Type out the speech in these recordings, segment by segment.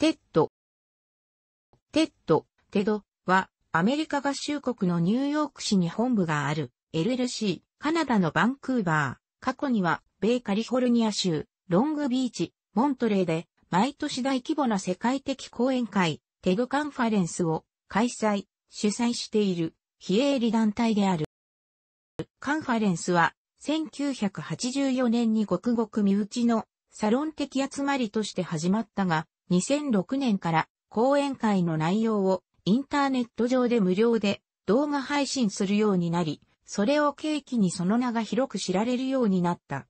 テッド。テッド、テドは、アメリカ合衆国のニューヨーク市に本部がある、LLC、カナダのバンクーバー、過去には、米カリフォルニア州、ロングビーチ、モントレーで、毎年大規模な世界的講演会、テドカンファレンスを開催、主催している、非営利団体である。カンファレンスは、1984年にごくごく身内のサロン的集まりとして始まったが、2006年から講演会の内容をインターネット上で無料で動画配信するようになり、それを契機にその名が広く知られるようになった。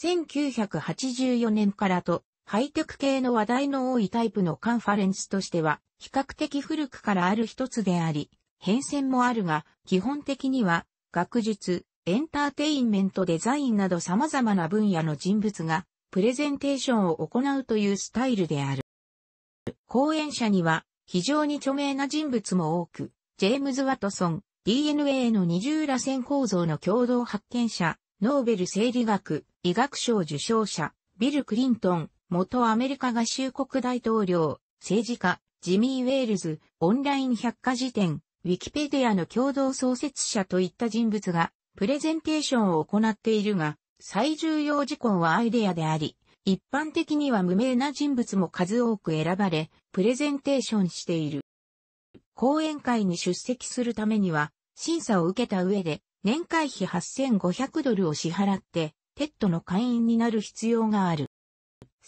1984年からと、ハイテク系の話題の多いタイプのカンファレンスとしては、比較的古くからある一つであり、変遷もあるが、基本的には、学術、エンターテインメントデザインなど様々な分野の人物が、プレゼンテーションを行うというスタイルである。講演者には非常に著名な人物も多く、ジェームズ・ワトソン、DNA の二重螺旋構造の共同発見者、ノーベル生理学、医学賞受賞者、ビル・クリントン、元アメリカ合衆国大統領、政治家、ジミー・ウェールズ、オンライン百科事典、ウィキペディアの共同創設者といった人物が、プレゼンテーションを行っているが、最重要事項はアイデアであり、一般的には無名な人物も数多く選ばれ、プレゼンテーションしている。講演会に出席するためには、審査を受けた上で、年会費8500ドルを支払って、テッドの会員になる必要がある。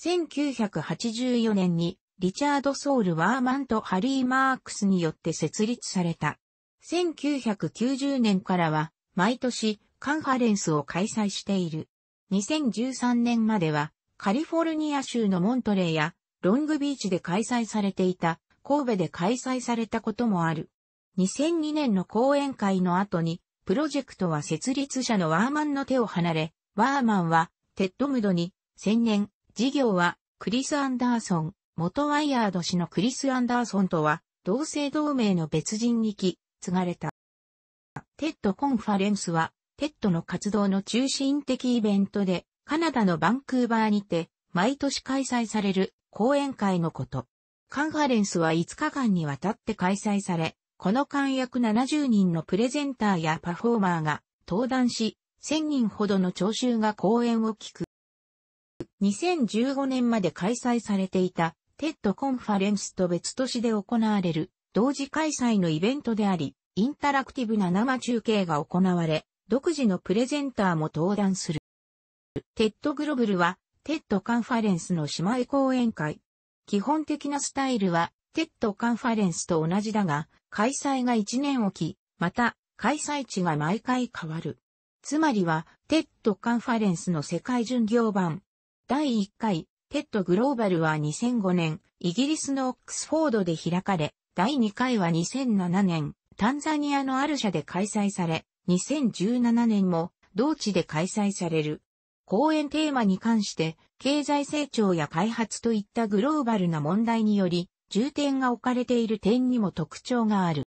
1984年に、リチャード・ソウル・ワーマンとハリー・マークスによって設立された。1990年からは、毎年、カンファレンスを開催している。2013年までは、カリフォルニア州のモントレーや、ロングビーチで開催されていた、神戸で開催されたこともある。2002年の講演会の後に、プロジェクトは設立者のワーマンの手を離れ、ワーマンは、テッドムドに、専念、事業は、クリス・アンダーソン、元ワイヤード氏のクリス・アンダーソンとは、同姓同名の別人にき、継がれた。テッドコンファレンスは、テッドの活動の中心的イベントで、カナダのバンクーバーにて、毎年開催される講演会のこと。カンファレンスは5日間にわたって開催され、この間約70人のプレゼンターやパフォーマーが登壇し、1000人ほどの聴衆が講演を聞く。2015年まで開催されていたテッドコンファレンスと別都市で行われる同時開催のイベントであり、インタラクティブな生中継が行われ、独自のプレゼンターも登壇する。テッドグロブルはテッドカンファレンスの姉妹講演会。基本的なスタイルは、テッドカンファレンスと同じだが、開催が1年おき、また、開催地が毎回変わる。つまりは、テッドカンファレンスの世界巡業版。第1回、テッドグローバルは2005年、イギリスのオックスフォードで開かれ、第2回は2007年、タンザニアのアルシャで開催され、2017年も同地で開催される。公演テーマに関して、経済成長や開発といったグローバルな問題により、重点が置かれている点にも特徴がある。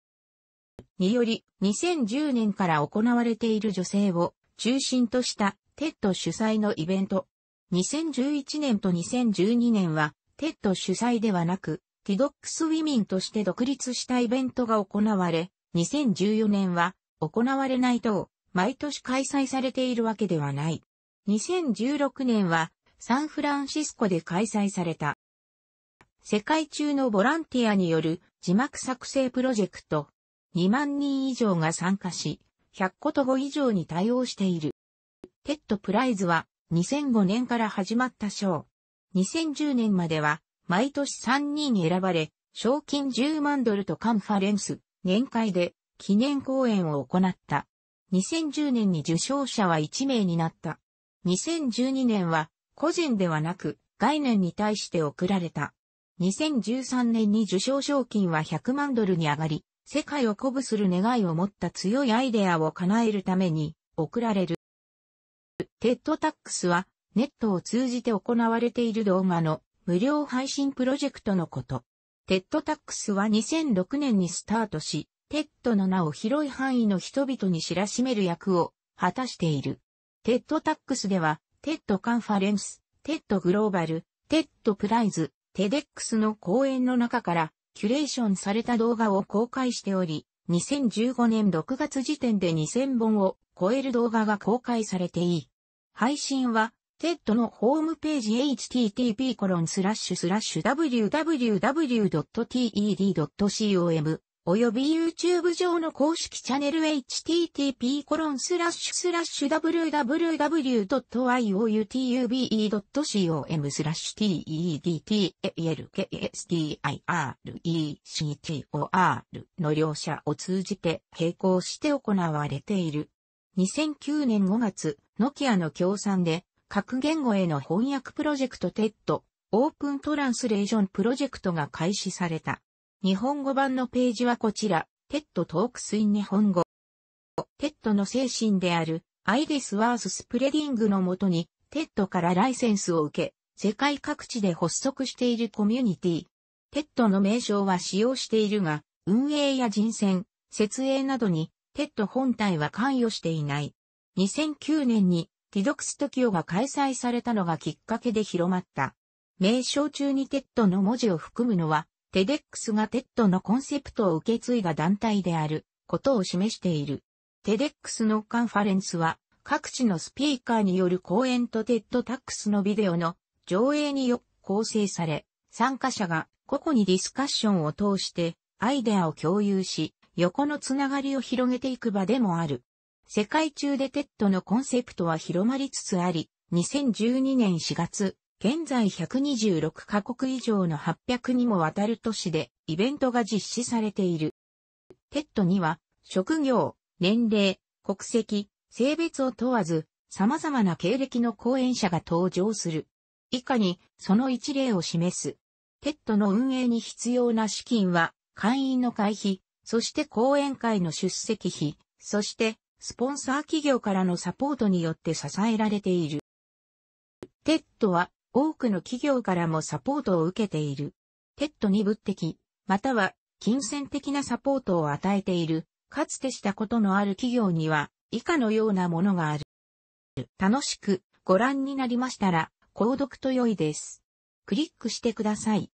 により、2010年から行われている女性を中心としたテッド主催のイベント。2011年と2012年は、テッド主催ではなく、ティドックスウィミンとして独立したイベントが行われ、2014年は行われないと、毎年開催されているわけではない。2016年はサンフランシスコで開催された。世界中のボランティアによる字幕作成プロジェクト2万人以上が参加し、100と語以上に対応している。テッドプライズは2005年から始まった賞。2010年までは毎年3人選ばれ、賞金10万ドルとカンファレンス、年会で記念講演を行った。2010年に受賞者は1名になった。2012年は個人ではなく概念に対して贈られた。2013年に受賞賞金は100万ドルに上がり、世界を鼓舞する願いを持った強いアイデアを叶えるために贈られる。テッドタックスはネットを通じて行われている動画の無料配信プロジェクトのこと。テッドタックスは2006年にスタートし、テッドの名を広い範囲の人々に知らしめる役を果たしている。テッドタックスでは、テッドカンファレンス、テッドグローバル、テッドプライズ、テデックスの講演の中から、キュレーションされた動画を公開しており、2015年6月時点で2000本を超える動画が公開されていい。配信は、テッドのホームページ http://www.ted.com 及び YouTube 上の公式チャンネル http://www.iOutube.com スラッシュ TEDTALKSTIRECTOR の両者を通じて並行して行われている。2009年5月、ノキアの協賛で各言語への翻訳プロジェクト TED オープントランスレーションプロジェクトが開始された。日本語版のページはこちら、テッドトークスイン日本語。テッドの精神である、アイィス・ワース・スプレディングのもとに、テッドからライセンスを受け、世界各地で発足しているコミュニティ。テッドの名称は使用しているが、運営や人選、設営などに、テッド本体は関与していない。2009年に、ティドクストキオが開催されたのがきっかけで広まった。名称中にテッドの文字を含むのは、テデックスがテッドのコンセプトを受け継いだ団体であることを示している。テデックスのカンファレンスは各地のスピーカーによる講演とテッドタックスのビデオの上映によく構成され、参加者が個々にディスカッションを通してアイデアを共有し、横のつながりを広げていく場でもある。世界中でテッドのコンセプトは広まりつつあり、2012年4月、現在126カ国以上の800にもわたる都市でイベントが実施されている。テッドには、職業、年齢、国籍、性別を問わず、様々な経歴の講演者が登場する。以下に、その一例を示す。テッドの運営に必要な資金は、会員の会費、そして講演会の出席費、そして、スポンサー企業からのサポートによって支えられている。テッドは多くの企業からもサポートを受けている。ペットに物的、または金銭的なサポートを与えている、かつてしたことのある企業には、以下のようなものがある。楽しくご覧になりましたら、購読と良いです。クリックしてください。